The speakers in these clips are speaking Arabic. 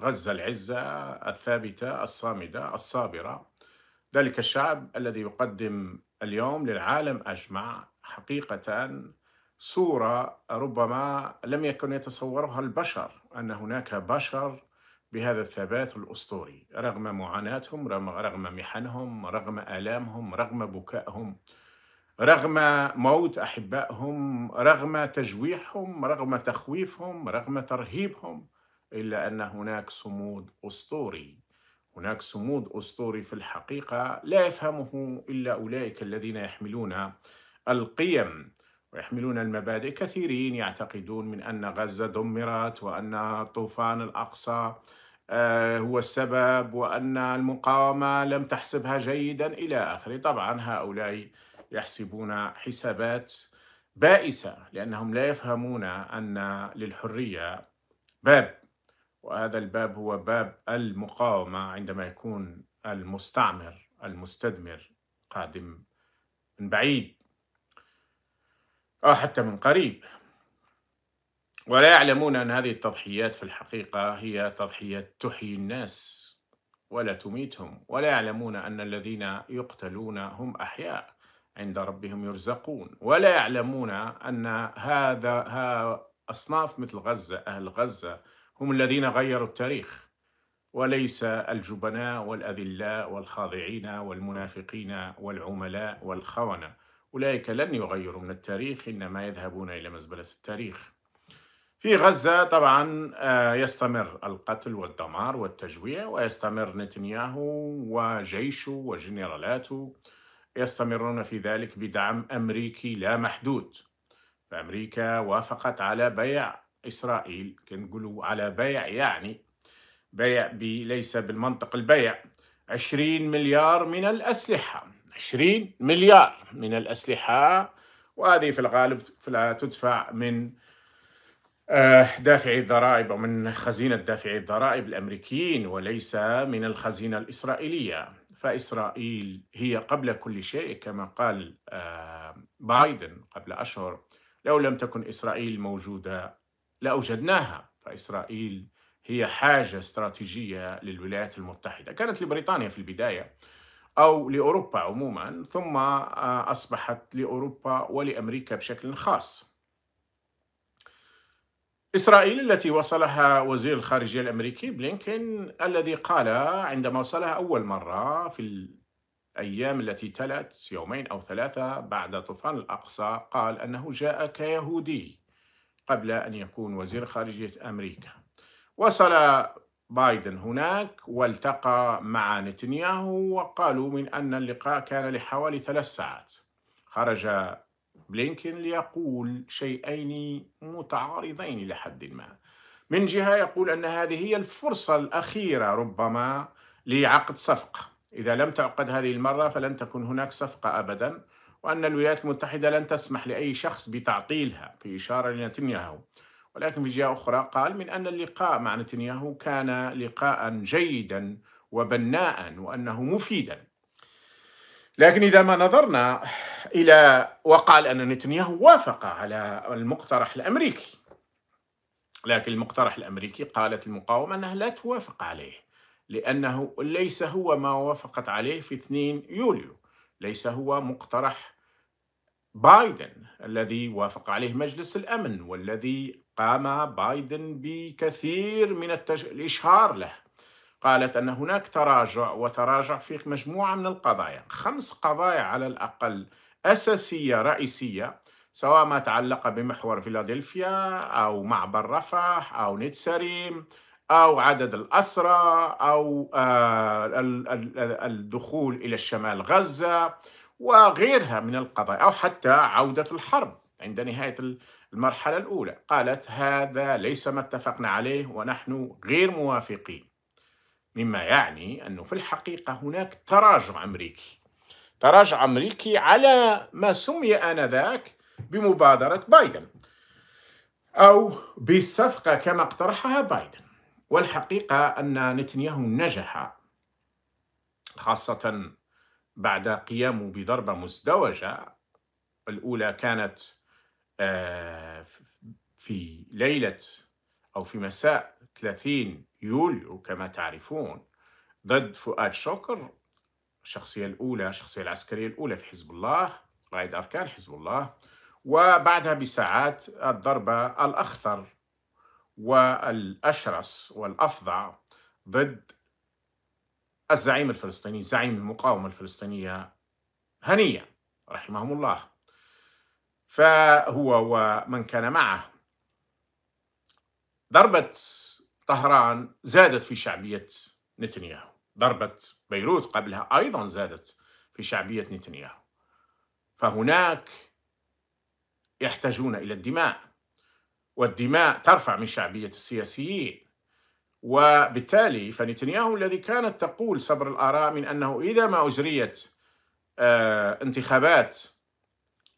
غزة العزة الثابتة الصامدة الصابرة ذلك الشعب الذي يقدم اليوم للعالم أجمع حقيقة صورة ربما لم يكن يتصورها البشر أن هناك بشر بهذا الثبات الأسطوري رغم معاناتهم رغم محنهم رغم آلامهم رغم بكائهم رغم موت أحبائهم رغم تجويحهم رغم تخويفهم رغم ترهيبهم إلا أن هناك صمود أسطوري هناك صمود أسطوري في الحقيقة لا يفهمه إلا أولئك الذين يحملون القيم ويحملون المبادئ كثيرين يعتقدون من أن غزة دمرت وأن طوفان الأقصى آه، هو السبب وأن المقاومة لم تحسبها جيدا إلى آخره طبعا هؤلاء يحسبون حسابات بائسة لأنهم لا يفهمون أن للحرية باب وهذا الباب هو باب المقاومة عندما يكون المستعمر المستدمر قادم من بعيد أو حتى من قريب ولا يعلمون أن هذه التضحيات في الحقيقة هي تضحيات تحيي الناس ولا تميتهم ولا يعلمون أن الذين يقتلون هم أحياء عند ربهم يرزقون ولا يعلمون أن هذا ها أصناف مثل غزة أهل غزة هم الذين غيروا التاريخ وليس الجبناء والاذلاء والخاضعين والمنافقين والعملاء والخونه اولئك لن يغيروا من التاريخ انما يذهبون الى مزبله التاريخ في غزه طبعا آه، يستمر القتل والدمار والتجويع ويستمر نتنياهو وجيشه وجنرالاته يستمرون في ذلك بدعم امريكي لا محدود فامريكا وافقت على بيع إسرائيل كنقولوا على بيع يعني بيع بي ليس بالمنطق البيع 20 مليار من الأسلحة 20 مليار من الأسلحة وهذه في الغالب لا تدفع من آه، دافعي الضرائب ومن خزينة دافعي الضرائب الأمريكيين وليس من الخزينة الإسرائيلية فإسرائيل هي قبل كل شيء كما قال آه، بايدن قبل أشهر لو لم تكن إسرائيل موجودة لأوجدناها فإسرائيل هي حاجة استراتيجية للولايات المتحدة كانت لبريطانيا في البداية أو لأوروبا عموما ثم آه، أصبحت لأوروبا ولأمريكا بشكل خاص إسرائيل التي وصلها وزير الخارجية الأمريكي بلينكين الذي قال عندما وصلها أول مرة في الأيام التي تلت يومين أو ثلاثة بعد طوفان الأقصى قال أنه جاء كيهودي قبل أن يكون وزير خارجية أمريكا وصل بايدن هناك والتقى مع نتنياهو وقالوا من أن اللقاء كان لحوالي ثلاث ساعات خرج بلينكين ليقول شيئين متعارضين لحد ما من جهة يقول أن هذه هي الفرصة الأخيرة ربما لعقد صفقة إذا لم تعقد هذه المرة فلن تكون هناك صفقة أبدا وأن الولايات المتحدة لن تسمح لأي شخص بتعطيلها في إشارة لنتنياهو ولكن في جهة أخرى قال من أن اللقاء مع نتنياهو كان لقاء جيدا وبناء وأنه مفيدا لكن إذا ما نظرنا إلى وقال أن نتنياهو وافق على المقترح الأمريكي لكن المقترح الأمريكي قالت المقاومة أنها لا توافق عليه لأنه ليس هو ما وافقت عليه في 2 يوليو ليس هو مقترح بايدن الذي وافق عليه مجلس الامن والذي قام بايدن بكثير من التج... الاشهار له قالت ان هناك تراجع وتراجع في مجموعه من القضايا خمس قضايا على الاقل اساسيه رئيسيه سواء ما تعلق بمحور فيلادلفيا او معبر رفح او نتسريم أو عدد الأسرى أو آه، الدخول إلى الشمال غزة وغيرها من القضايا أو حتى عودة الحرب عند نهاية المرحلة الأولى قالت هذا ليس ما اتفقنا عليه ونحن غير موافقين مما يعني أنه في الحقيقة هناك تراجع أمريكي تراجع أمريكي على ما سمي آنذاك بمبادرة بايدن أو بالصفقة كما اقترحها بايدن والحقيقة أن نتنياهو نجح خاصة بعد قيامه بضربة مزدوجة الأولى كانت آه، في ليلة أو في مساء 30 يوليو كما تعرفون ضد فؤاد شوكر الشخصية الأولى الشخصية العسكرية الأولى في حزب الله قائد أركان حزب الله وبعدها بساعات الضربة الأخطر والأشرس والأفظع ضد الزعيم الفلسطيني زعيم المقاومة الفلسطينية هنية رحمهم الله فهو ومن كان معه ضربة طهران زادت في شعبية نتنياهو ضربة بيروت قبلها أيضا زادت في شعبية نتنياهو فهناك يحتاجون إلى الدماء والدماء ترفع من شعبية السياسيين وبالتالي فنتنياهو الذي كانت تقول صبر الآراء من أنه إذا ما أجريت آه، انتخابات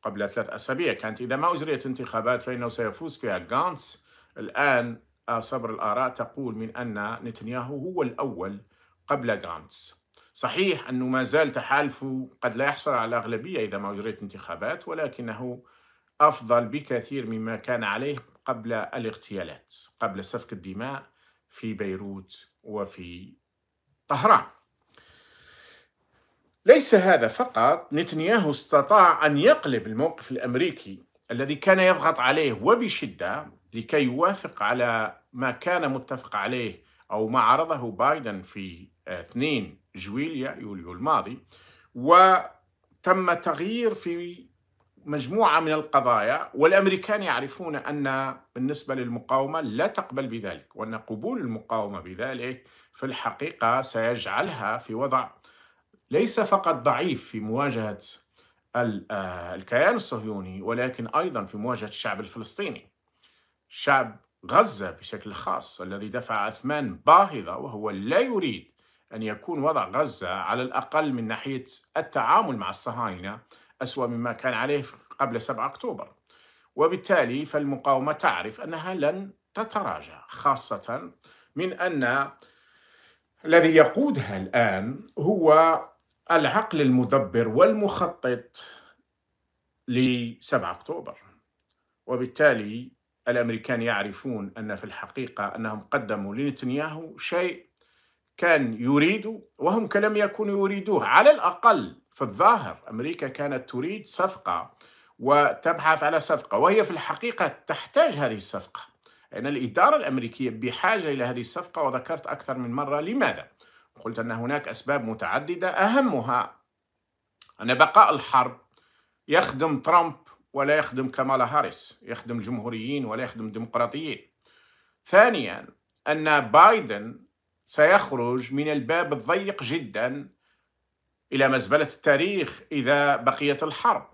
قبل ثلاث أسابيع كانت إذا ما أجريت انتخابات فإنه سيفوز فيها غانس الآن آه، صبر الآراء تقول من أن نتنياهو هو الأول قبل غانس صحيح أنه ما زال تحالفه قد لا يحصل على أغلبية إذا ما أجريت انتخابات ولكنه أفضل بكثير مما كان عليه قبل الاغتيالات قبل سفك الدماء في بيروت وفي طهران ليس هذا فقط نتنياهو استطاع أن يقلب الموقف الأمريكي الذي كان يضغط عليه وبشدة لكي يوافق على ما كان متفق عليه أو ما عرضه بايدن في 2 جويليا يوليو الماضي وتم تغيير في مجموعة من القضايا والأمريكان يعرفون أن بالنسبة للمقاومة لا تقبل بذلك وأن قبول المقاومة بذلك في الحقيقة سيجعلها في وضع ليس فقط ضعيف في مواجهة آه، الكيان الصهيوني ولكن أيضا في مواجهة الشعب الفلسطيني شعب غزة بشكل خاص الذي دفع أثمان باهظة وهو لا يريد أن يكون وضع غزة على الأقل من ناحية التعامل مع الصهاينة أسوأ مما كان عليه قبل 7 أكتوبر وبالتالي فالمقاومة تعرف أنها لن تتراجع خاصة من أن الذي يقودها الآن هو العقل المدبر والمخطط ل 7 أكتوبر وبالتالي الأمريكان يعرفون أن في الحقيقة أنهم قدموا لنتنياهو شيء كان يريد وهم كلم يكونوا يريدوه على الأقل في الظاهر امريكا كانت تريد صفقه وتبحث على صفقه وهي في الحقيقه تحتاج هذه الصفقه لان يعني الاداره الامريكيه بحاجه الى هذه الصفقه وذكرت اكثر من مره لماذا؟ قلت ان هناك اسباب متعدده اهمها ان بقاء الحرب يخدم ترامب ولا يخدم كمالا هاريس، يخدم الجمهوريين ولا يخدم الديمقراطيين. ثانيا ان بايدن سيخرج من الباب الضيق جدا إلى مزبلة التاريخ إذا بقيت الحرب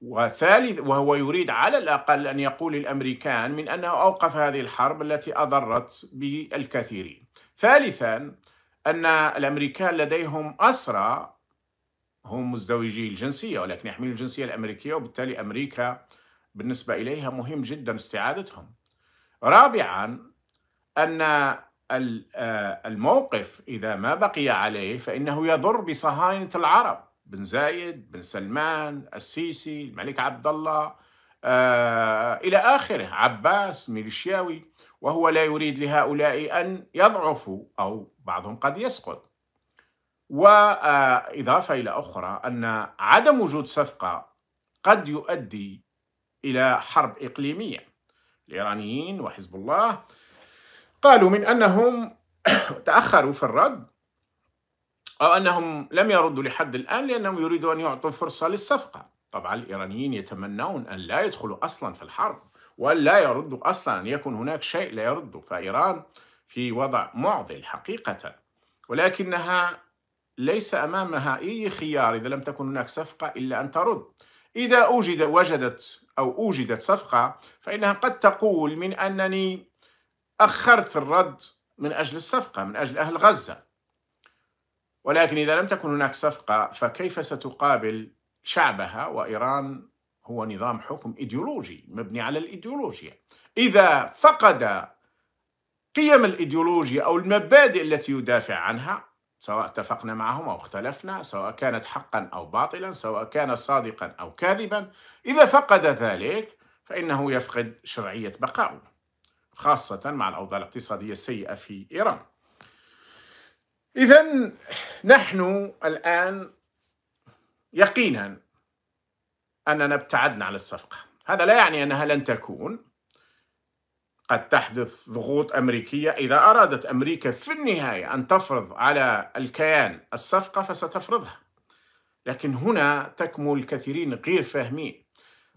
وثالث وهو يريد على الأقل أن يقول الأمريكان من أنه أوقف هذه الحرب التي أضرت بالكثيرين ثالثا أن الأمريكان لديهم أسرى هم مزدوجي الجنسية ولكن يحملون الجنسية الأمريكية وبالتالي أمريكا بالنسبة إليها مهم جدا استعادتهم رابعا أن آه، الموقف إذا ما بقي عليه فإنه يضر بصهاينة العرب بن زايد بن سلمان السيسي الملك عبد الله آه، إلى آخره عباس ميليشياوي وهو لا يريد لهؤلاء أن يضعفوا أو بعضهم قد يسقط وإضافة إلى أخرى أن عدم وجود صفقة قد يؤدي إلى حرب إقليمية الإيرانيين وحزب الله قالوا من أنهم تأخروا في الرد أو أنهم لم يردوا لحد الآن لأنهم يريدوا أن يعطوا فرصة للصفقة طبعا الإيرانيين يتمنون أن لا يدخلوا أصلا في الحرب وأن لا يردوا أصلا أن يكون هناك شيء لا يرده فإيران في وضع معضل حقيقة ولكنها ليس أمامها أي خيار إذا لم تكن هناك صفقة إلا أن ترد إذا أوجد وجدت أو أوجدت صفقة فإنها قد تقول من أنني أخرت الرد من أجل الصفقة من أجل أهل غزة ولكن إذا لم تكن هناك صفقة فكيف ستقابل شعبها وإيران هو نظام حكم إيديولوجي مبني على الإيديولوجيا إذا فقد قيم الإيديولوجيا أو المبادئ التي يدافع عنها سواء اتفقنا معهم أو اختلفنا سواء كانت حقا أو باطلا سواء كان صادقا أو كاذبا إذا فقد ذلك فإنه يفقد شرعية بقائه خاصة مع الأوضاع الاقتصادية السيئة في إيران إذا نحن الآن يقينا أننا ابتعدنا عن الصفقة هذا لا يعني أنها لن تكون قد تحدث ضغوط أمريكية إذا أرادت أمريكا في النهاية أن تفرض على الكيان الصفقة فستفرضها لكن هنا تكمن الكثيرين غير فاهمين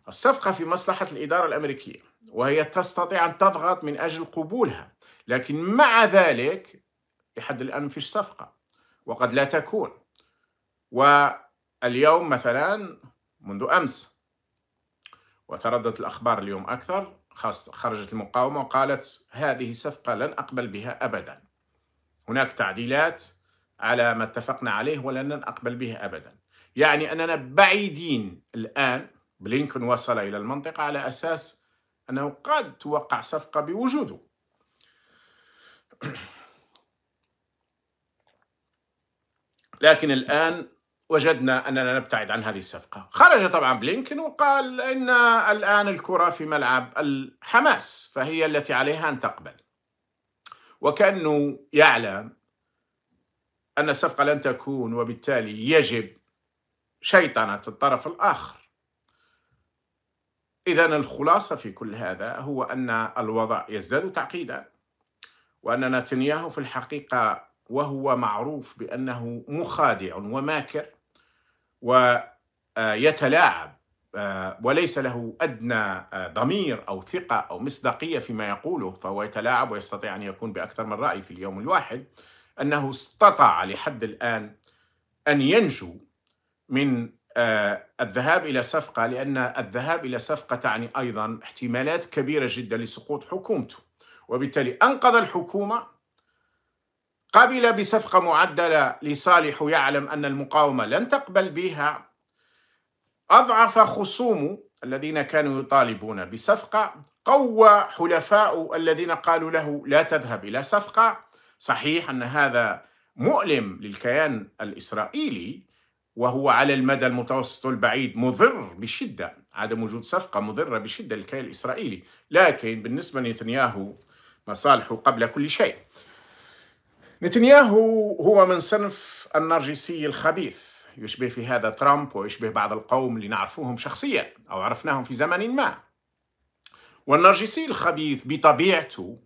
الصفقة في مصلحة الإدارة الأمريكية وهي تستطيع أن تضغط من أجل قبولها لكن مع ذلك لحد الآن فيش صفقة وقد لا تكون واليوم مثلا منذ أمس وترددت الأخبار اليوم أكثر خاصة خرجت المقاومة وقالت هذه صفقة لن أقبل بها أبدا هناك تعديلات على ما اتفقنا عليه ولن أقبل به أبدا يعني أننا بعيدين الآن بلينكون وصل إلى المنطقة على أساس أنه قد توقع صفقة بوجوده لكن الآن وجدنا أننا نبتعد عن هذه الصفقة خرج طبعا بلينكن وقال إن الآن الكرة في ملعب الحماس فهي التي عليها أن تقبل وكأنه يعلم أن الصفقة لن تكون وبالتالي يجب شيطنة الطرف الآخر إذا الخلاصة في كل هذا هو أن الوضع يزداد تعقيدا وأن نتنياهو في الحقيقة وهو معروف بأنه مخادع وماكر ويتلاعب آه، آه، وليس له أدنى آه، ضمير أو ثقة أو مصداقية فيما يقوله فهو يتلاعب ويستطيع أن يكون بأكثر من رأي في اليوم الواحد أنه استطاع لحد الآن أن ينجو من آه، الذهاب الى صفقه لان الذهاب الى صفقه تعني ايضا احتمالات كبيره جدا لسقوط حكومته وبالتالي انقذ الحكومه قبل بصفقه معدله لصالح يعلم ان المقاومه لن تقبل بها اضعف خصومه الذين كانوا يطالبون بصفقه قوى حلفاء الذين قالوا له لا تذهب الى صفقه صحيح ان هذا مؤلم للكيان الاسرائيلي وهو على المدى المتوسط والبعيد مضر بشدة عدم وجود صفقة مضرة بشدة للكيان الإسرائيلي لكن بالنسبة لنتنياهو مصالحه قبل كل شيء نتنياهو هو من صنف النرجسي الخبيث يشبه في هذا ترامب ويشبه بعض القوم اللي نعرفوهم شخصيا أو عرفناهم في زمن ما والنرجسي الخبيث بطبيعته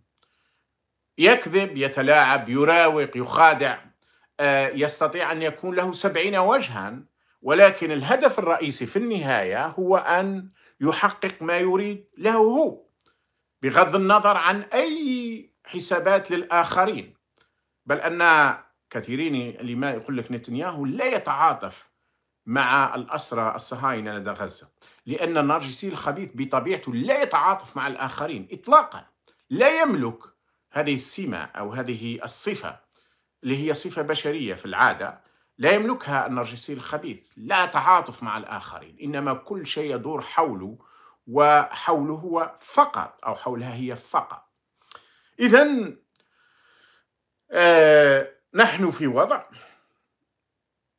يكذب يتلاعب يراوغ يخادع آه، يستطيع أن يكون له سبعين وجها ولكن الهدف الرئيسي في النهاية هو أن يحقق ما يريد له هو بغض النظر عن أي حسابات للآخرين بل أن كثيرين لما يقول لك نتنياهو لا يتعاطف مع الأسرى الصهاينة لدى غزة لأن النرجسي الخبيث بطبيعته لا يتعاطف مع الآخرين إطلاقا لا يملك هذه السمة أو هذه الصفة اللي هي صفة بشرية في العادة لا يملكها النرجسي الخبيث لا تعاطف مع الآخرين إنما كل شيء يدور حوله وحوله هو فقط أو حولها هي فقط إذا آه نحن في وضع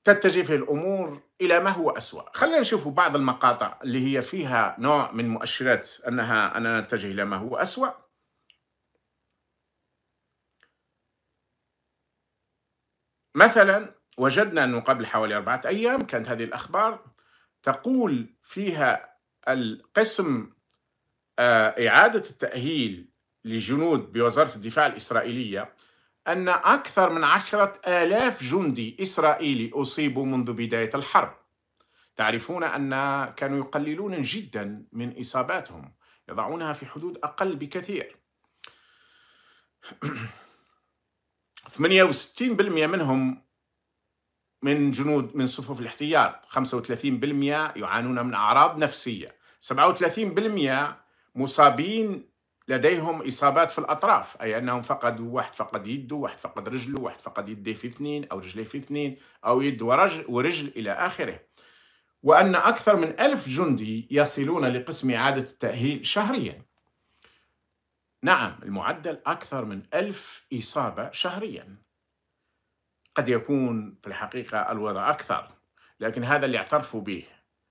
تتجه فيه الأمور إلى ما هو أسوأ خلينا نشوف بعض المقاطع اللي هي فيها نوع من مؤشرات أنها أنا نتجه إلى ما هو أسوأ مثلا وجدنا أنه قبل حوالي أربعة أيام كانت هذه الأخبار تقول فيها القسم آه، إعادة التأهيل لجنود بوزارة الدفاع الإسرائيلية أن أكثر من عشرة آلاف جندي إسرائيلي أصيبوا منذ بداية الحرب تعرفون أن كانوا يقللون جدا من إصاباتهم يضعونها في حدود أقل بكثير 68% منهم من جنود من صفوف الاحتياط 35% يعانون من أعراض نفسية 37% مصابين لديهم إصابات في الأطراف أي أنهم فقدوا واحد فقد يده واحد فقد رجله واحد فقد يديه في اثنين أو رجليه في اثنين أو يد ورجل, ورجل إلى آخره وأن أكثر من ألف جندي يصلون لقسم إعادة التأهيل شهريا نعم المعدل أكثر من ألف إصابة شهريا قد يكون في الحقيقة الوضع أكثر لكن هذا اللي اعترفوا به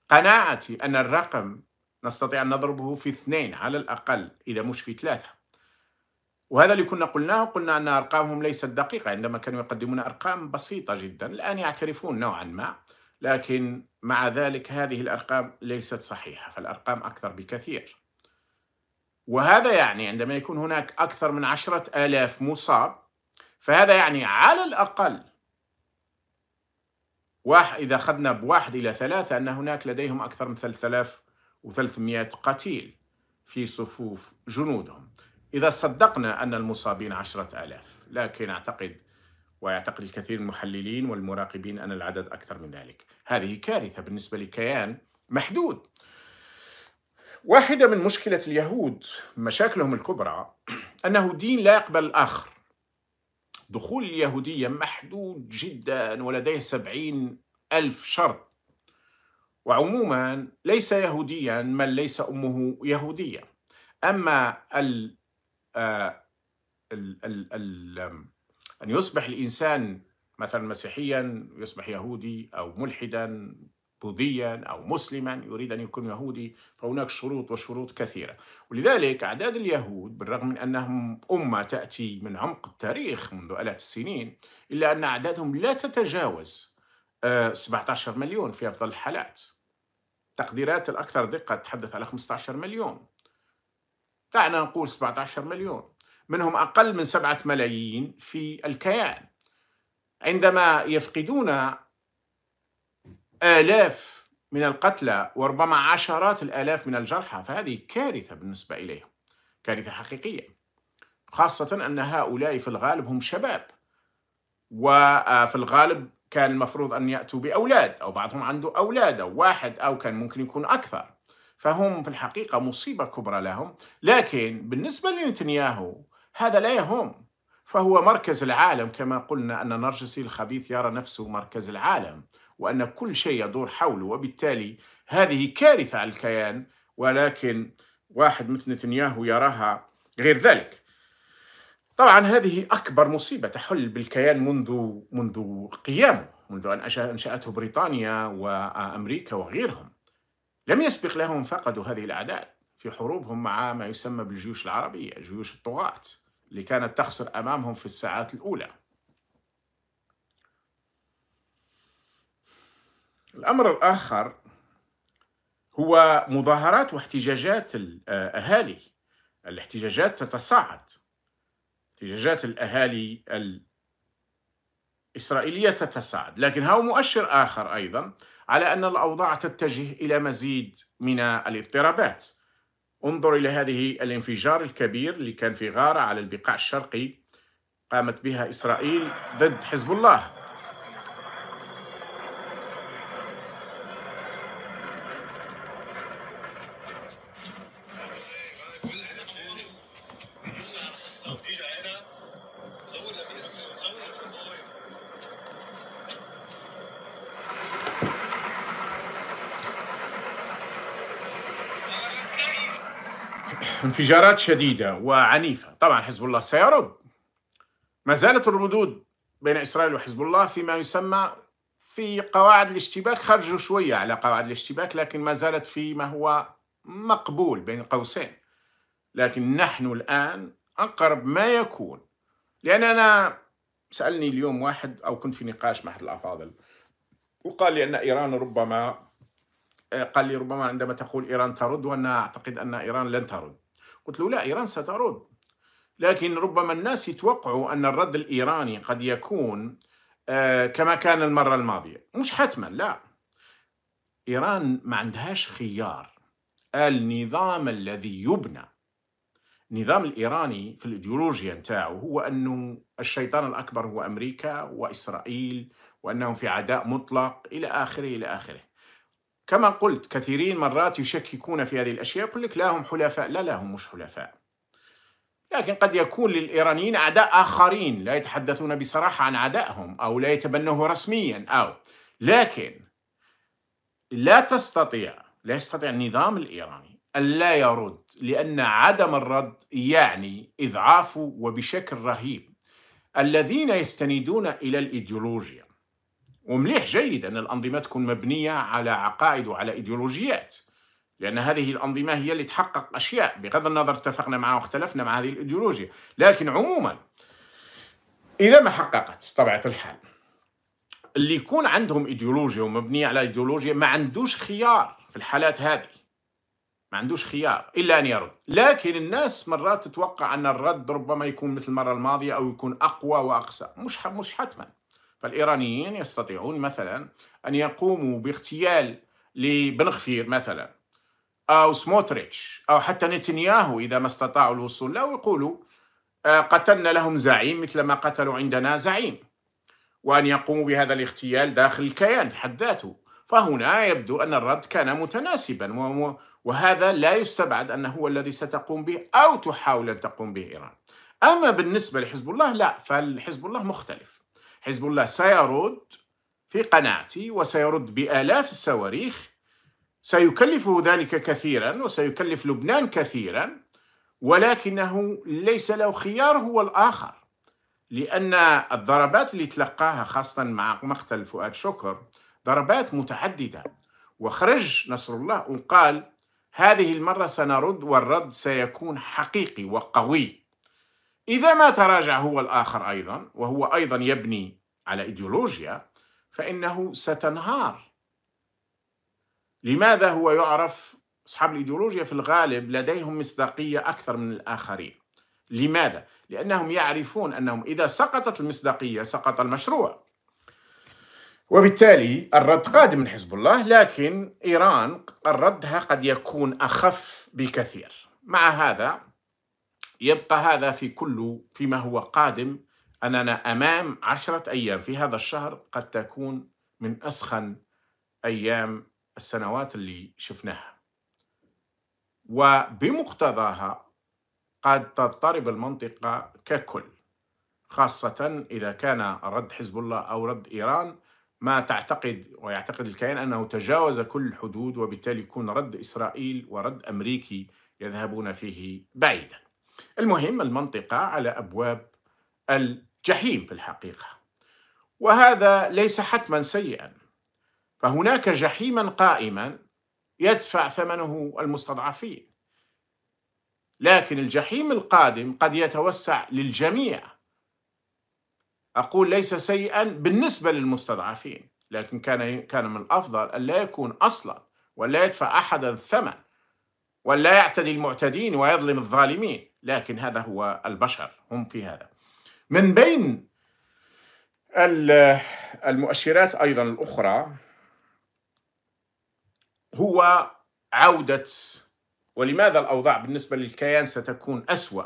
قناعتي أن الرقم نستطيع أن نضربه في اثنين على الأقل إذا مش في ثلاثة وهذا اللي كنا قلناه قلنا أن أرقامهم ليست دقيقة عندما كانوا يقدمون أرقام بسيطة جدا الآن يعترفون نوعا ما لكن مع ذلك هذه الأرقام ليست صحيحة فالأرقام أكثر بكثير وهذا يعني عندما يكون هناك أكثر من عشرة آلاف مصاب فهذا يعني على الأقل واحد إذا أخذنا بواحد إلى ثلاثة أن هناك لديهم أكثر من 3300 قتيل في صفوف جنودهم إذا صدقنا أن المصابين عشرة آلاف لكن أعتقد ويعتقد الكثير من المحللين والمراقبين أن العدد أكثر من ذلك هذه كارثة بالنسبة لكيان محدود واحدة من مشكلة اليهود مشاكلهم الكبرى أنه دين لا يقبل الآخر دخول اليهودية محدود جدا ولديه سبعين ألف شرط وعموما ليس يهوديا من ليس أمه يهودية أما الـ آه، الـ الـ ال أن يصبح الإنسان مثلا مسيحيا يصبح يهودي أو ملحدا بوذيا أو مسلما يريد أن يكون يهودي فهناك شروط وشروط كثيرة ولذلك أعداد اليهود بالرغم من أنهم أمة تأتي من عمق التاريخ منذ ألاف السنين إلا أن أعدادهم لا تتجاوز 17 آه، مليون في أفضل الحالات تقديرات الأكثر دقة تتحدث على 15 مليون دعنا نقول 17 مليون منهم أقل من 7 ملايين في الكيان عندما يفقدون آلاف من القتلى وربما عشرات الآلاف من الجرحى فهذه كارثة بالنسبة إليهم كارثة حقيقية خاصة أن هؤلاء في الغالب هم شباب وفي آه، الغالب كان المفروض أن يأتوا بأولاد أو بعضهم عنده أولاد أو واحد أو كان ممكن يكون أكثر فهم في الحقيقة مصيبة كبرى لهم لكن بالنسبة لنتنياهو هذا لا يهم فهو مركز العالم كما قلنا أن نرجسي الخبيث يرى نفسه مركز العالم وأن كل شيء يدور حوله وبالتالي هذه كارثة على الكيان ولكن واحد مثل نتنياهو يراها غير ذلك طبعا هذه أكبر مصيبة تحل بالكيان منذ منذ قيامه منذ أن أنشأته بريطانيا وأمريكا وغيرهم لم يسبق لهم فقدوا هذه الأعداد في حروبهم مع ما يسمى بالجيوش العربية جيوش الطغاة اللي كانت تخسر أمامهم في الساعات الأولى الأمر الآخر هو مظاهرات واحتجاجات الأهالي آه، الاحتجاجات تتصاعد احتجاجات الأهالي الإسرائيلية تتصاعد لكن هو مؤشر آخر أيضا على أن الأوضاع تتجه إلى مزيد من الاضطرابات انظر إلى هذه الانفجار الكبير اللي كان في غارة على البقاع الشرقي قامت بها إسرائيل ضد حزب الله انفجارات شديدة وعنيفة طبعا حزب الله سيرد ما زالت الردود بين إسرائيل وحزب الله فيما يسمى في قواعد الاشتباك خرجوا شوية على قواعد الاشتباك لكن ما زالت فيما هو مقبول بين قوسين لكن نحن الآن أقرب ما يكون لأن أنا سألني اليوم واحد أو كنت في نقاش مع أحد الأفاضل وقال لي أن إيران ربما قال لي ربما عندما تقول إيران ترد وأنا أعتقد أن إيران لن ترد قلت له لا إيران سترد لكن ربما الناس يتوقعوا أن الرد الإيراني قد يكون آه، كما كان المرة الماضية مش حتما لا إيران ما عندهاش خيار النظام الذي يبنى النظام الإيراني في الإيديولوجيا نتاعو هو أنه الشيطان الأكبر هو أمريكا وإسرائيل وأنهم في عداء مطلق إلى آخره إلى آخره كما قلت كثيرين مرات يشككون في هذه الأشياء يقول لك لا هم حلفاء لا لا هم مش حلفاء لكن قد يكون للإيرانيين أعداء آخرين لا يتحدثون بصراحة عن عدائهم أو لا يتبنوه رسميا أو لكن لا تستطيع لا يستطيع النظام الإيراني ألا يرد لأن عدم الرد يعني إضعافه وبشكل رهيب الذين يستندون إلى الإيديولوجيا ومليح جيد أن الأنظمة تكون مبنية على عقائد وعلى إيديولوجيات لأن هذه الأنظمة هي اللي تحقق أشياء بغض النظر اتفقنا معها واختلفنا مع هذه الإيديولوجيا لكن عموما إذا ما حققت طبيعة الحال اللي يكون عندهم إيديولوجيا ومبنية على إيديولوجيا ما عندوش خيار في الحالات هذه ما عندوش خيار إلا أن يرد لكن الناس مرات تتوقع أن الرد ربما يكون مثل المرة الماضية أو يكون أقوى وأقسى مش مش حتما فالإيرانيين يستطيعون مثلا أن يقوموا باغتيال لبن غفير مثلا أو سموتريتش أو حتى نتنياهو إذا ما استطاعوا الوصول له ويقولوا آه، قتلنا لهم زعيم مثل ما قتلوا عندنا زعيم وأن يقوموا بهذا الاغتيال داخل الكيان في حد ذاته فهنا يبدو أن الرد كان متناسبا وهذا لا يستبعد أنه هو الذي ستقوم به أو تحاول أن تقوم به إيران أما بالنسبة لحزب الله لا فالحزب الله مختلف حزب الله سيرد في قناعتي وسيرد بآلاف الصواريخ سيكلفه ذلك كثيرا وسيكلف لبنان كثيرا ولكنه ليس له خيار هو الآخر لأن الضربات اللي تلقاها خاصة مع مقتل فؤاد شكر ضربات متعددة وخرج نصر الله وقال هذه المرة سنرد والرد سيكون حقيقي وقوي إذا ما تراجع هو الآخر أيضا وهو أيضا يبني على ايديولوجيا فانه ستنهار لماذا هو يعرف اصحاب الايديولوجيا في الغالب لديهم مصداقيه اكثر من الاخرين لماذا لانهم يعرفون انهم اذا سقطت المصداقيه سقط المشروع وبالتالي الرد قادم من حزب الله لكن ايران الردها قد يكون اخف بكثير مع هذا يبقى هذا في كل فيما هو قادم أننا أمام عشرة أيام في هذا الشهر قد تكون من أسخن أيام السنوات اللي شفناها وبمقتضاها قد تضطرب المنطقة ككل خاصة إذا كان رد حزب الله أو رد إيران ما تعتقد ويعتقد الكيان أنه تجاوز كل الحدود وبالتالي يكون رد إسرائيل ورد أمريكي يذهبون فيه بعيدا المهم المنطقة على أبواب الجحيم في الحقيقه وهذا ليس حتما سيئا فهناك جحيما قائما يدفع ثمنه المستضعفين لكن الجحيم القادم قد يتوسع للجميع اقول ليس سيئا بالنسبه للمستضعفين لكن كان كان من الافضل ان لا يكون اصلا ولا يدفع احدا ثمن ولا يعتدي المعتدين ويظلم الظالمين لكن هذا هو البشر هم في هذا من بين المؤشرات ايضا الاخرى هو عوده ولماذا الاوضاع بالنسبه للكيان ستكون اسوا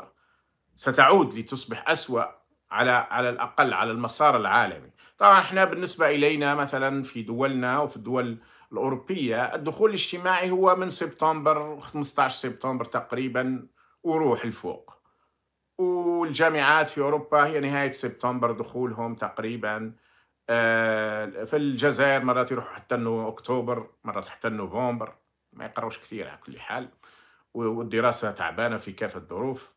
ستعود لتصبح اسوا على على الاقل على المسار العالمي طبعا احنا بالنسبه الينا مثلا في دولنا وفي الدول الاوروبيه الدخول الاجتماعي هو من سبتمبر 15 سبتمبر تقريبا وروح الفوق والجامعات في أوروبا هي نهاية سبتمبر دخولهم تقريبا آه، في الجزائر مرات يروحوا حتى أكتوبر مرات حتى نوفمبر ما يقروش كثير على كل حال والدراسة تعبانة في كافة الظروف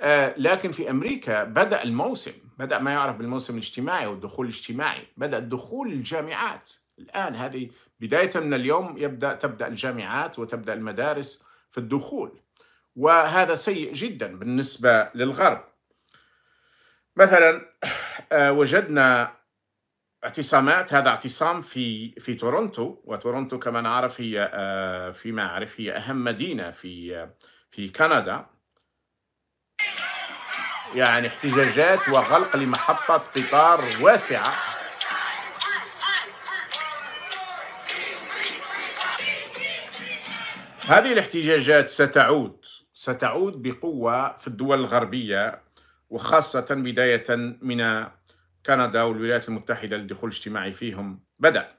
آه، لكن في أمريكا بدأ الموسم بدأ ما يعرف بالموسم الاجتماعي والدخول الاجتماعي بدأ دخول الجامعات الآن هذه بداية من اليوم يبدأ تبدأ الجامعات وتبدأ المدارس في الدخول وهذا سيء جدا بالنسبة للغرب مثلا آه، وجدنا اعتصامات هذا اعتصام في في تورونتو وتورونتو كما نعرف هي آه، فيما اعرف هي اهم مدينه في في كندا يعني احتجاجات وغلق لمحطه قطار واسعه هذه الاحتجاجات ستعود ستعود بقوة في الدول الغربية وخاصة بداية من كندا والولايات المتحدة الدخول الاجتماعي فيهم بدأ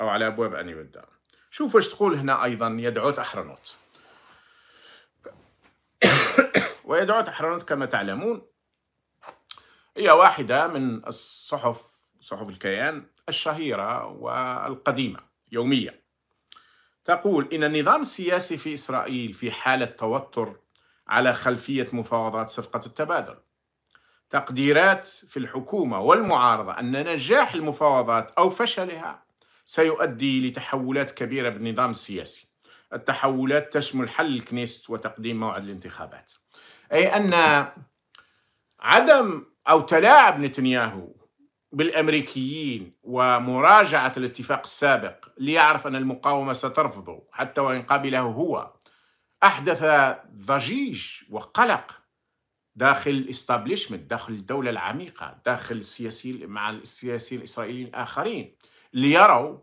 أو على أبواب أن يبدأ شوف ايش تقول هنا أيضا يدعوت أحرنوت ويدعوت أحرنوت كما تعلمون هي واحدة من الصحف صحف الكيان الشهيرة والقديمة يومية تقول إن النظام السياسي في إسرائيل في حالة توتر على خلفية مفاوضات صفقة التبادل تقديرات في الحكومة والمعارضة أن نجاح المفاوضات أو فشلها سيؤدي لتحولات كبيرة بالنظام السياسي التحولات تشمل حل الكنيست وتقديم موعد الانتخابات أي أن عدم أو تلاعب نتنياهو بالامريكيين ومراجعه الاتفاق السابق ليعرف ان المقاومه سترفضه حتى وان قبله هو احدث ضجيج وقلق داخل الاستابليشمنت داخل الدوله العميقه داخل السياسيين مع السياسيين الاسرائيليين الاخرين ليروا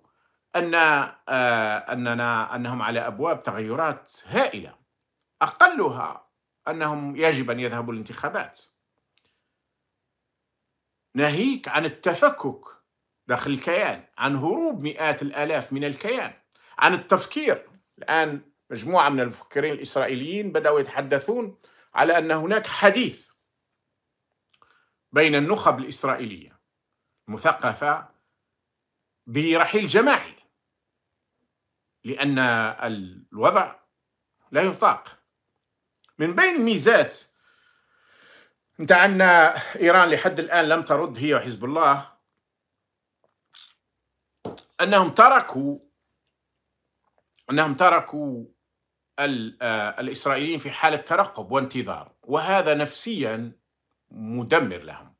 ان آه، اننا انهم على ابواب تغيرات هائله اقلها انهم يجب ان يذهبوا الانتخابات ناهيك عن التفكك داخل الكيان عن هروب مئات الآلاف من الكيان عن التفكير الآن مجموعة من المفكرين الإسرائيليين بدأوا يتحدثون على أن هناك حديث بين النخب الإسرائيلية المثقفة برحيل جماعي لأن الوضع لا يطاق من بين ميزات انت عندنا ايران لحد الان لم ترد هي وحزب الله انهم تركوا انهم تركوا آه، الاسرائيليين في حاله ترقب وانتظار وهذا نفسيا مدمر لهم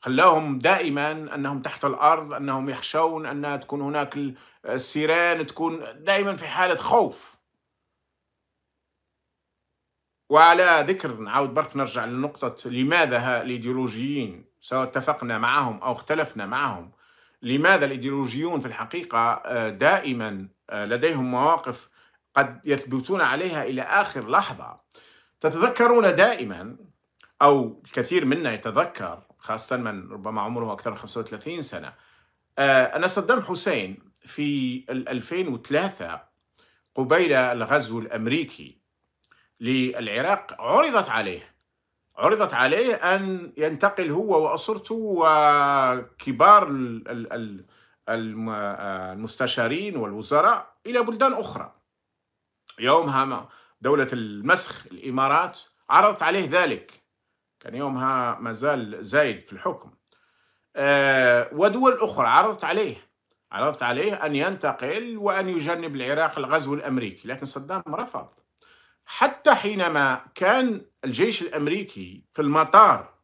خلاهم دائما انهم تحت الارض انهم يخشون ان تكون هناك السيران آه، تكون دائما في حاله خوف وعلى ذكر نعاود برك نرجع لنقطة لماذا ها الإيديولوجيين سواء اتفقنا معهم أو اختلفنا معهم لماذا الإيديولوجيون في الحقيقة آه، دائما آه، لديهم مواقف قد يثبتون عليها إلى آخر لحظة تتذكرون دائما أو الكثير منا يتذكر خاصة من ربما عمره أكثر من 35 سنة آه، أن صدام حسين في 2003 قبيل الغزو الأمريكي للعراق عرضت عليه عرضت عليه أن ينتقل هو وأسرته وكبار المستشارين والوزراء إلى بلدان أخرى يومها دولة المسخ الإمارات عرضت عليه ذلك كان يومها ما زال زايد في الحكم آه، ودول أخرى عرضت عليه عرضت عليه أن ينتقل وأن يجنب العراق الغزو الأمريكي لكن صدام رفض حتى حينما كان الجيش الامريكي في المطار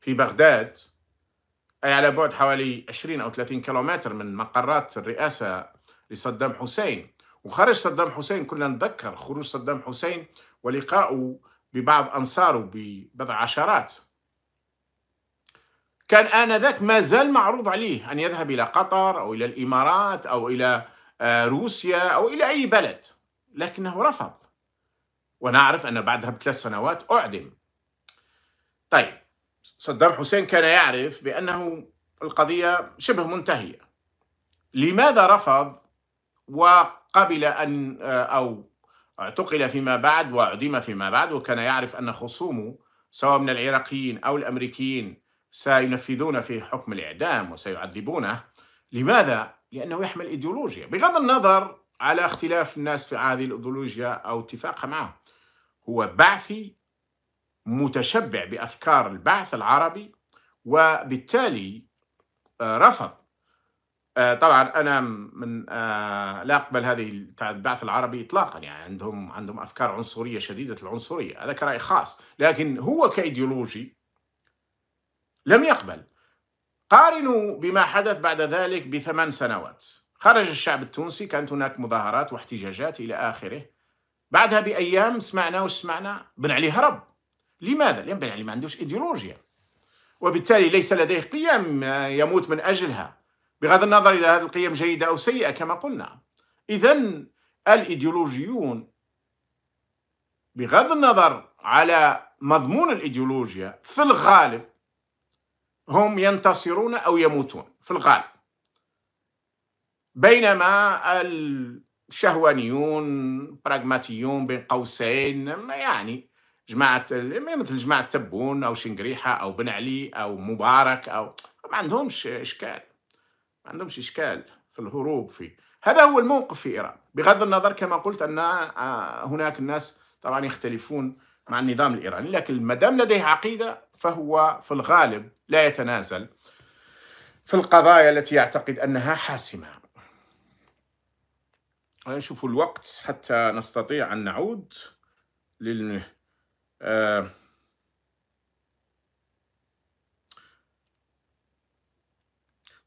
في بغداد اي على بعد حوالي 20 او 30 كيلومتر من مقرات الرئاسه لصدام حسين وخرج صدام حسين كنا نتذكر خروج صدام حسين ولقائه ببعض انصاره ببضع عشرات كان آنذاك ما زال معروض عليه أن يذهب إلى قطر أو إلى الإمارات أو إلى آه، روسيا أو إلى أي بلد لكنه رفض ونعرف أن بعدها بثلاث سنوات اعدم. طيب صدام حسين كان يعرف بانه القضيه شبه منتهيه. لماذا رفض وقبل ان آه، او اعتقل فيما بعد وأعدم فيما بعد وكان يعرف ان خصومه سواء من العراقيين او الامريكيين سينفذون في حكم الاعدام وسيعذبونه لماذا؟ لانه يحمل ايديولوجيا بغض النظر على اختلاف الناس في هذه الايديولوجيا او اتفاقها معه هو بعثي متشبع بأفكار البعث العربي وبالتالي آه، رفض آه، طبعا انا من آه، لا اقبل هذه تاع البعث العربي اطلاقا يعني عندهم عندهم افكار عنصريه شديده العنصريه هذا كرأي خاص لكن هو كايديولوجي لم يقبل قارنوا بما حدث بعد ذلك بثمان سنوات خرج الشعب التونسي كانت هناك مظاهرات واحتجاجات الى اخره بعدها بايام سمعنا وش سمعنا بن علي هرب لماذا؟ لان بن علي ما عندوش ايديولوجيا وبالتالي ليس لديه قيم آه، يموت من اجلها بغض النظر اذا هذه القيم جيده او سيئه كما قلنا اذا الايديولوجيون بغض النظر على مضمون الايديولوجيا في الغالب هم ينتصرون او يموتون في الغالب بينما ال شهوانيون براغماتيون بين قوسين يعني جماعة مثل جماعة تبون أو شنقريحة أو بن علي أو مبارك أو ما عندهمش إشكال ما عندهمش إشكال في الهروب في هذا هو الموقف في إيران بغض النظر كما قلت أن آه، هناك الناس طبعا يختلفون مع النظام الإيراني لكن مدام لديه عقيدة فهو في الغالب لا يتنازل في القضايا التي يعتقد أنها حاسمة نشوف الوقت حتى نستطيع أن نعود لل آه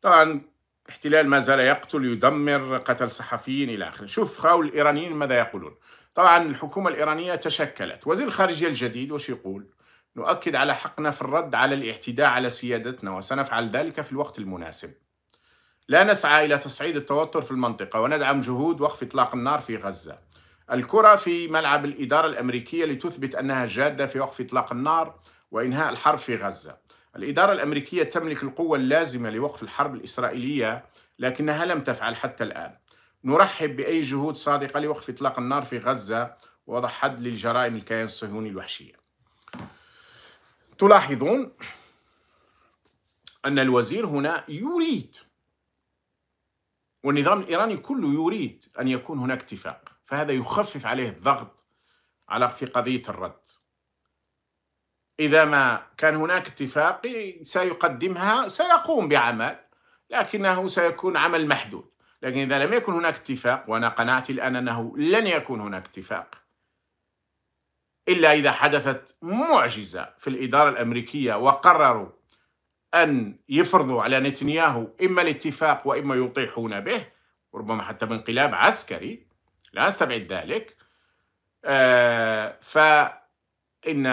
طبعا الاحتلال ما زال يقتل يدمر قتل صحفيين إلى آخره شوف هؤلاء الإيرانيين ماذا يقولون طبعا الحكومة الإيرانية تشكلت وزير الخارجية الجديد وش يقول نؤكد على حقنا في الرد على الاعتداء على سيادتنا وسنفعل ذلك في الوقت المناسب لا نسعى إلى تصعيد التوتر في المنطقة وندعم جهود وقف إطلاق النار في غزة الكرة في ملعب الإدارة الأمريكية لتثبت أنها جادة في وقف إطلاق النار وإنهاء الحرب في غزة الإدارة الأمريكية تملك القوة اللازمة لوقف الحرب الإسرائيلية لكنها لم تفعل حتى الآن نرحب بأي جهود صادقة لوقف إطلاق النار في غزة ووضع حد للجرائم الكيان الصهيوني الوحشية تلاحظون أن الوزير هنا يريد والنظام الإيراني كله يريد أن يكون هناك اتفاق فهذا يخفف عليه الضغط على في قضية الرد إذا ما كان هناك اتفاق سيقدمها سيقوم بعمل لكنه سيكون عمل محدود لكن إذا لم يكن هناك اتفاق وأنا قناعتي الآن أنه لن يكون هناك اتفاق إلا إذا حدثت معجزة في الإدارة الأمريكية وقرروا أن يفرضوا على نتنياهو إما الاتفاق وإما يطيحون به وربما حتى بانقلاب عسكري لا أستبعد ذلك آه، فإن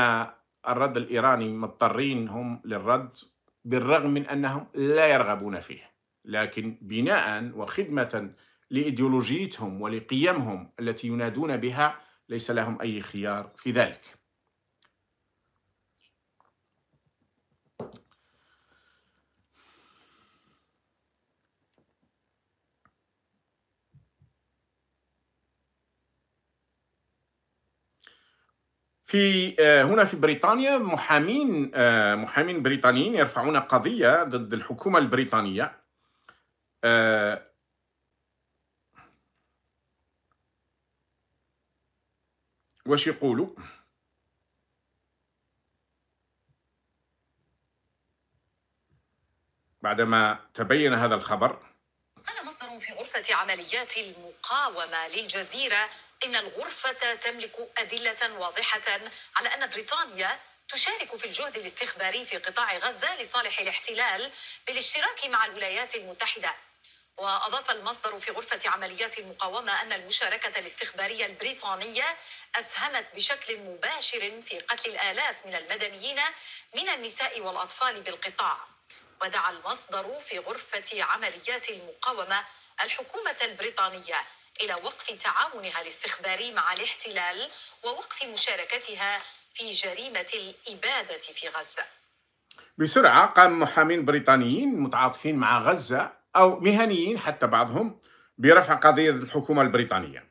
الرد الإيراني مضطرين هم للرد بالرغم من أنهم لا يرغبون فيه لكن بناء وخدمة لإيديولوجيتهم ولقيمهم التي ينادون بها ليس لهم أي خيار في ذلك في آه، هنا في بريطانيا محامين آه، محامين بريطانيين يرفعون قضيه ضد الحكومه البريطانيه آه، واش يقولوا بعدما تبين هذا الخبر قال مصدر في غرفه عمليات المقاومه للجزيره إن الغرفة تملك أدلة واضحة على أن بريطانيا تشارك في الجهد الاستخباري في قطاع غزة لصالح الاحتلال بالاشتراك مع الولايات المتحدة وأضاف المصدر في غرفة عمليات المقاومة أن المشاركة الاستخبارية البريطانية أسهمت بشكل مباشر في قتل الآلاف من المدنيين من النساء والأطفال بالقطاع ودعا المصدر في غرفة عمليات المقاومة الحكومة البريطانية إلى وقف تعاونها الاستخباري مع الاحتلال ووقف مشاركتها في جريمة الإبادة في غزة بسرعة قام محامين بريطانيين متعاطفين مع غزة أو مهنيين حتى بعضهم برفع قضية الحكومة البريطانية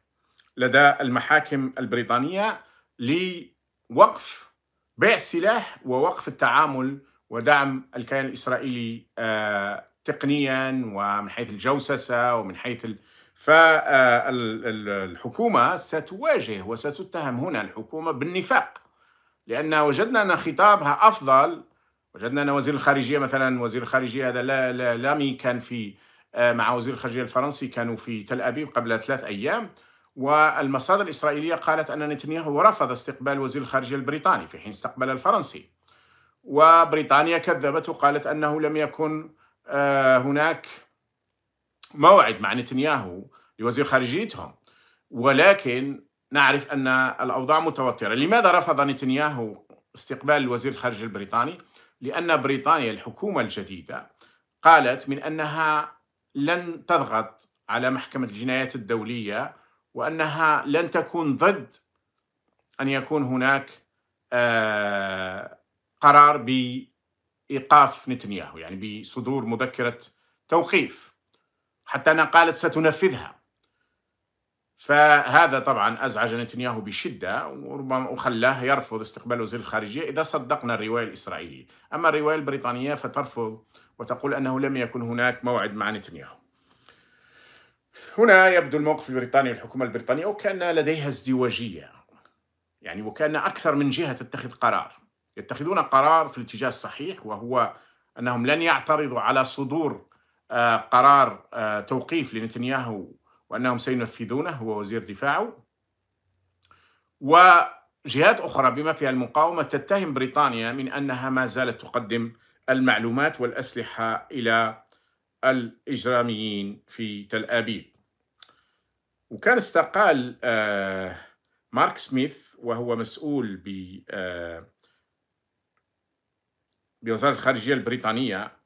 لدى المحاكم البريطانية لوقف بيع السلاح ووقف التعامل ودعم الكيان الإسرائيلي آه، تقنيا ومن حيث الجوسسة ومن حيث فالحكومة ستواجه وستتهم هنا الحكومة بالنفاق لأن وجدنا أن خطابها أفضل وجدنا أن وزير الخارجية مثلا وزير الخارجية هذا لا لا لامي كان في آه، مع وزير الخارجية الفرنسي كانوا في تل أبيب قبل ثلاث أيام والمصادر الإسرائيلية قالت أن نتنياهو رفض استقبال وزير الخارجية البريطاني في حين استقبل الفرنسي وبريطانيا كذبت وقالت أنه لم يكن آه، هناك موعد مع نتنياهو لوزير خارجيتهم ولكن نعرف أن الأوضاع متوترة لماذا رفض نتنياهو استقبال وزير الخارجية البريطاني؟ لأن بريطانيا الحكومة الجديدة قالت من أنها لن تضغط على محكمة الجنايات الدولية وأنها لن تكون ضد أن يكون هناك آه، قرار بإيقاف نتنياهو يعني بصدور مذكرة توقيف حتى أنها قالت ستنفذها فهذا طبعا أزعج نتنياهو بشدة وربما وخلاه يرفض استقبال وزير الخارجية إذا صدقنا الرواية الإسرائيلية أما الرواية البريطانية فترفض وتقول أنه لم يكن هناك موعد مع نتنياهو هنا يبدو الموقف البريطاني والحكومة البريطانية وكأن لديها ازدواجية يعني وكأن أكثر من جهة تتخذ قرار يتخذون قرار في الاتجاه الصحيح وهو أنهم لن يعترضوا على صدور آه، قرار آه، توقيف لنتنياهو وأنهم سينفذونه هو وزير دفاعه وجهات أخرى بما فيها المقاومة تتهم بريطانيا من أنها ما زالت تقدم المعلومات والأسلحة إلى الإجراميين في تل أبيب وكان استقال آه، مارك سميث وهو مسؤول ب بوزارة الخارجية البريطانية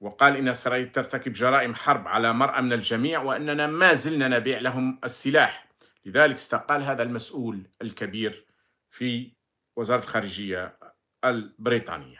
وقال إن إسرائيل ترتكب جرائم حرب على مرأى من الجميع وأننا ما زلنا نبيع لهم السلاح لذلك استقال هذا المسؤول الكبير في وزارة الخارجية البريطانية